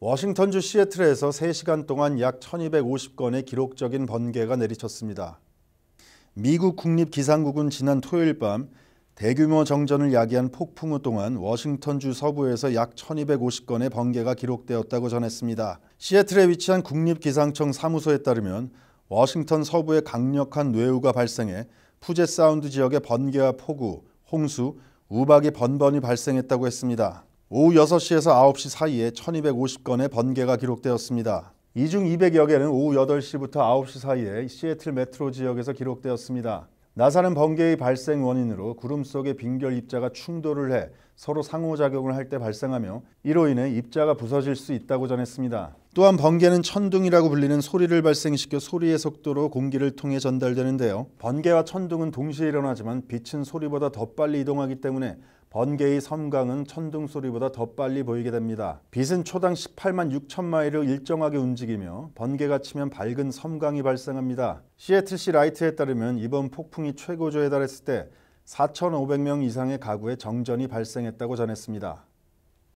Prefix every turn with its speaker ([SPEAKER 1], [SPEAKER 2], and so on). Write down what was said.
[SPEAKER 1] 워싱턴주 시애틀에서 3시간 동안 약 1250건의 기록적인 번개가 내리쳤습니다. 미국 국립기상국은 지난 토요일 밤 대규모 정전을 야기한 폭풍우 동안 워싱턴주 서부에서 약 1250건의 번개가 기록되었다고 전했습니다. 시애틀에 위치한 국립기상청 사무소에 따르면 워싱턴 서부에 강력한 뇌우가 발생해 푸제 사운드 지역에 번개와 폭우, 홍수, 우박이 번번이 발생했다고 했습니다. 오후 6시에서 9시 사이에 1250건의 번개가 기록되었습니다. 이 중 200여 개는 오후 8시부터 9시 사이에 시애틀 메트로 지역에서 기록되었습니다. 나사는 번개의 발생 원인으로 구름 속의 빙결 입자가 충돌을 해 서로 상호작용을 할 때 발생하며 이로 인해 입자가 부서질 수 있다고 전했습니다. 또한 번개는 천둥이라고 불리는 소리를 발생시켜 소리의 속도로 공기를 통해 전달되는데요. 번개와 천둥은 동시에 일어나지만 빛은 소리보다 더 빨리 이동하기 때문에 번개의 섬광은 천둥 소리보다 더 빨리 보이게 됩니다. 빛은 초당 18만 6천 마일을 일정하게 움직이며 번개가 치면 밝은 섬광이 발생합니다. 시애틀시 라이트에 따르면 이번 폭풍이 최고조에 달했을 때 4,500명 이상의 가구에 정전이 발생했다고 전했습니다.